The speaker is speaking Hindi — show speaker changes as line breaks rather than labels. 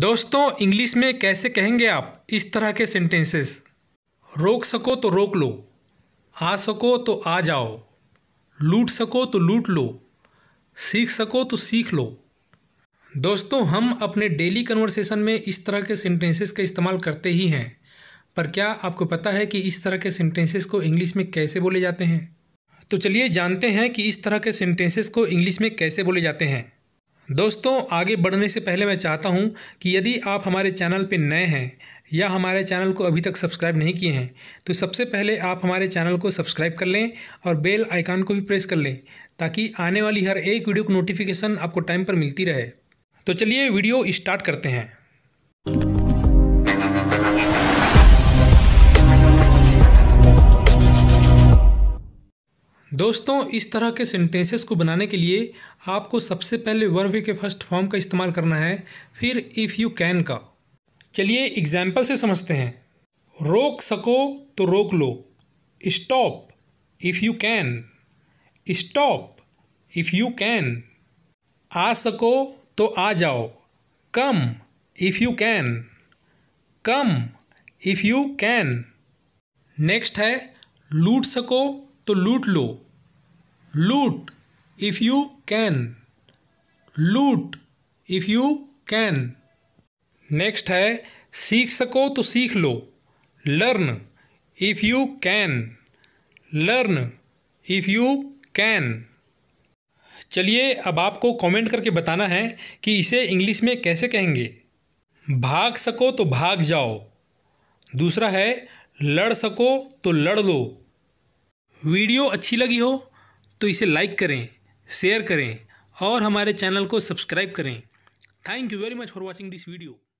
दोस्तों इंग्लिश में कैसे कहेंगे आप इस तरह के सेंटेंसेस रोक सको तो रोक लो आ सको तो आ जाओ लूट सको तो लूट लो सीख सको तो सीख लो दोस्तों हम अपने डेली कन्वर्सेशन में इस तरह के सेंटेंसेस का इस्तेमाल करते ही हैं पर क्या आपको पता है कि इस तरह के सेंटेंसेस को इंग्लिश में कैसे बोले जाते हैं तो चलिए जानते हैं कि इस तरह के सेंटेंसेस को इंग्लिश में कैसे बोले जाते हैं दोस्तों आगे बढ़ने से पहले मैं चाहता हूं कि यदि आप हमारे चैनल पर नए हैं या हमारे चैनल को अभी तक सब्सक्राइब नहीं किए हैं तो सबसे पहले आप हमारे चैनल को सब्सक्राइब कर लें और बेल आइकन को भी प्रेस कर लें ताकि आने वाली हर एक वीडियो की नोटिफिकेशन आपको टाइम पर मिलती रहे तो चलिए वीडियो स्टार्ट करते हैं दोस्तों इस तरह के सेंटेंसेस को बनाने के लिए आपको सबसे पहले वर्व के फर्स्ट फॉर्म का इस्तेमाल करना है फिर इफ़ यू कैन का चलिए एग्जाम्पल से समझते हैं रोक सको तो रोक लो stop if you can stop if you can आ सको तो आ जाओ come if you can come if you can next है लूट सको तो लूट लो loot if you can loot if you can next है सीख सको तो सीख लो learn if you can learn if you can चलिए अब आपको कमेंट करके बताना है कि इसे इंग्लिश में कैसे कहेंगे भाग सको तो भाग जाओ दूसरा है लड़ सको तो लड़ लो वीडियो अच्छी लगी हो तो इसे लाइक करें शेयर करें और हमारे चैनल को सब्सक्राइब करें thank you very much for watching this video